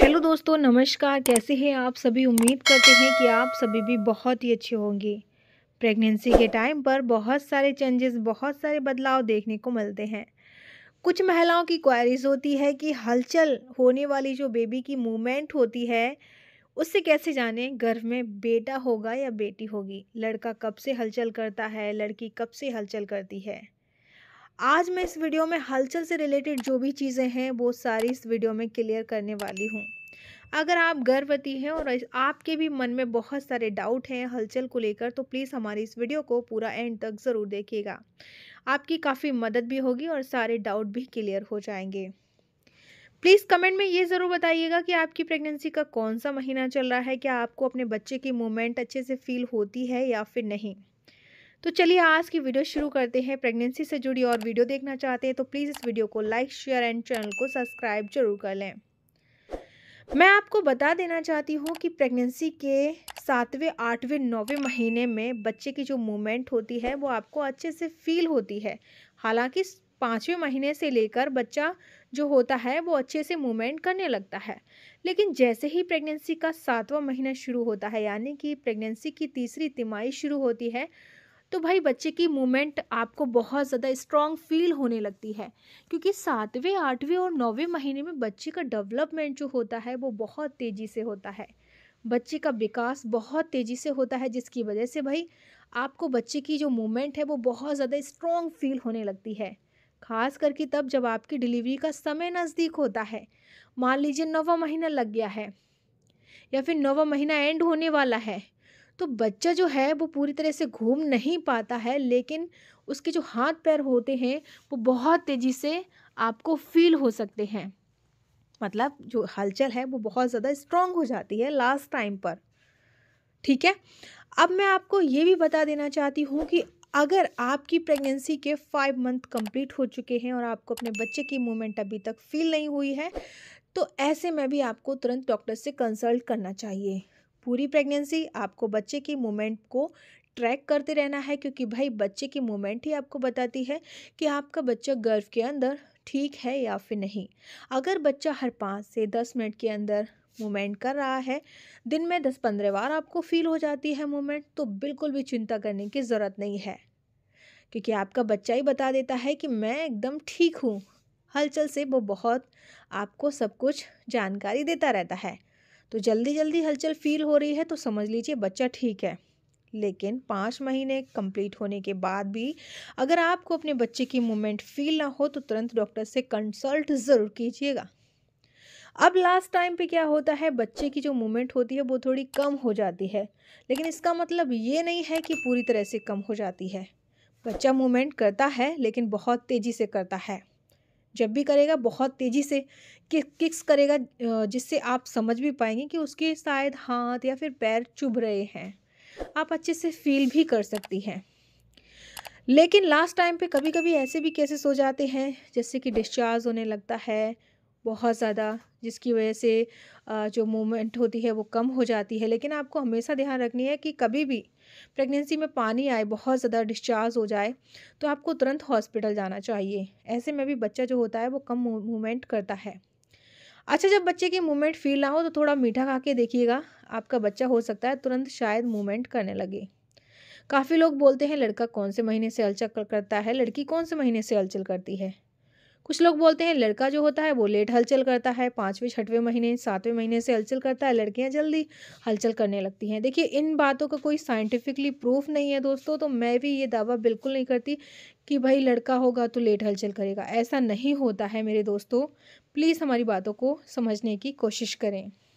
hello दोस्तों नमस्कार कैसे हैं आप सभी उम्मीद करते हैं कि आप सभी भी बहुत ही अच्छे होंगे प्रेगनेंसी के टाइम पर बहुत सारे चेंजेस बहुत सारे बदलाव देखने को मिलते हैं कुछ महिलाओं की क्वारीज होती है कि हलचल होने वाली जो बेबी की मूवमेंट होती है उससे कैसे जाने गर्भ में बेटा होगा या बेटी होगी लड़का कब से हलचल करता है लड़की कब से हलचल करती है आज मैं इस वीडियो में हलचल से रिलेटेड जो भी चीज़ें हैं वो सारी इस वीडियो में क्लियर करने वाली हूँ अगर आप गर्भवती हैं और आपके भी मन में बहुत सारे डाउट हैं हलचल को लेकर तो प्लीज़ हमारी इस वीडियो को पूरा एंड तक ज़रूर देखिएगा आपकी काफ़ी मदद भी होगी और सारे डाउट भी क्लियर हो जाएंगे प्लीज़ कमेंट में ये ज़रूर बताइएगा कि आपकी प्रेगनेंसी का कौन सा महीना चल रहा है क्या आपको अपने बच्चे की मूवमेंट अच्छे से फील होती है या फिर नहीं तो चलिए आज की वीडियो शुरू करते हैं प्रेगनेंसी से जुड़ी और वीडियो देखना चाहते हैं तो प्लीज़ इस वीडियो को लाइक शेयर एंड चैनल को सब्सक्राइब जरूर कर लें मैं आपको बता देना चाहती हूँ कि प्रेगनेंसी के सातवें आठवें नौवें महीने में बच्चे की जो मूवमेंट होती है वो आपको अच्छे से फील होती है हालांकि पाँचवें महीने से लेकर बच्चा जो होता है वो अच्छे से मूवमेंट करने लगता है लेकिन जैसे ही प्रेगनेंसी का सातवां महीना शुरू होता है यानी कि प्रेगनेंसी की तीसरी तिमाही शुरू होती है तो भाई बच्चे की मूवमेंट आपको बहुत ज़्यादा स्ट्रॉन्ग फील होने लगती है क्योंकि सातवें आठवें और नौवें महीने में बच्चे का डेवलपमेंट जो होता है वो बहुत तेज़ी से होता है बच्चे का विकास बहुत तेज़ी से होता है जिसकी वजह से भाई आपको बच्चे की जो मूवमेंट है वो बहुत ज़्यादा स्ट्रॉन्ग फील होने लगती है खास करके तब जब आपकी डिलीवरी का समय नज़दीक होता है मान लीजिए नवा महीना लग गया है या फिर नवा महीना एंड होने वाला है तो बच्चा जो है वो पूरी तरह से घूम नहीं पाता है लेकिन उसके जो हाथ पैर होते हैं वो बहुत तेज़ी से आपको फील हो सकते हैं मतलब जो हलचल है वो बहुत ज़्यादा स्ट्रांग हो जाती है लास्ट टाइम पर ठीक है अब मैं आपको ये भी बता देना चाहती हूँ कि अगर आपकी प्रेगनेंसी के फाइव मंथ कंप्लीट हो चुके हैं और आपको अपने बच्चे की मूवमेंट अभी तक फील नहीं हुई है तो ऐसे में भी आपको तुरंत डॉक्टर से कंसल्ट करना चाहिए पूरी प्रेगनेंसी आपको बच्चे की मूवमेंट को ट्रैक करते रहना है क्योंकि भाई बच्चे की मूवमेंट ही आपको बताती है कि आपका बच्चा गर्भ के अंदर ठीक है या फिर नहीं अगर बच्चा हर पाँच से दस मिनट के अंदर मूवमेंट कर रहा है दिन में दस पंद्रह बार आपको फील हो जाती है मूवमेंट तो बिल्कुल भी चिंता करने की ज़रूरत नहीं है क्योंकि आपका बच्चा ही बता देता है कि मैं एकदम ठीक हूँ हलचल से वो बहुत आपको सब कुछ जानकारी देता रहता है तो जल्दी जल्दी हलचल फील हो रही है तो समझ लीजिए बच्चा ठीक है लेकिन पाँच महीने कंप्लीट होने के बाद भी अगर आपको अपने बच्चे की मूवमेंट फील ना हो तो तुरंत डॉक्टर से कंसल्ट ज़रूर कीजिएगा अब लास्ट टाइम पे क्या होता है बच्चे की जो मूवमेंट होती है वो थोड़ी कम हो जाती है लेकिन इसका मतलब ये नहीं है कि पूरी तरह से कम हो जाती है बच्चा मूवमेंट करता है लेकिन बहुत तेज़ी से करता है जब भी करेगा बहुत तेज़ी से कि, किक्स करेगा जिससे आप समझ भी पाएंगे कि उसके शायद हाथ या फिर पैर चुभ रहे हैं आप अच्छे से फील भी कर सकती हैं लेकिन लास्ट टाइम पे कभी कभी ऐसे भी केसेस हो जाते हैं जैसे कि डिस्चार्ज होने लगता है बहुत ज़्यादा जिसकी वजह से जो मूवमेंट होती है वो कम हो जाती है लेकिन आपको हमेशा ध्यान रखनी है कि कभी भी प्रेगनेंसी में पानी आए बहुत ज़्यादा डिस्चार्ज हो जाए तो आपको तुरंत हॉस्पिटल जाना चाहिए ऐसे में भी बच्चा जो होता है वो कम मूवमेंट करता है अच्छा जब बच्चे की मूवमेंट फील ना हो तो थोड़ा मीठा खा के देखिएगा आपका बच्चा हो सकता है तुरंत शायद मूवमेंट करने लगे काफ़ी लोग बोलते हैं लड़का कौन से महीने से हलचल करता है लड़की कौन से महीने से हलचल करती है कुछ लोग बोलते हैं लड़का जो होता है वो लेट हलचल करता है पाँचवें छठवें महीने सातवें महीने से हलचल करता है लड़कियाँ जल्दी हलचल करने लगती हैं देखिए इन बातों का कोई साइंटिफिकली प्रूफ नहीं है दोस्तों तो मैं भी ये दावा बिल्कुल नहीं करती कि भाई लड़का होगा तो लेट हलचल करेगा ऐसा नहीं होता है मेरे दोस्तों प्लीज़ हमारी बातों को समझने की कोशिश करें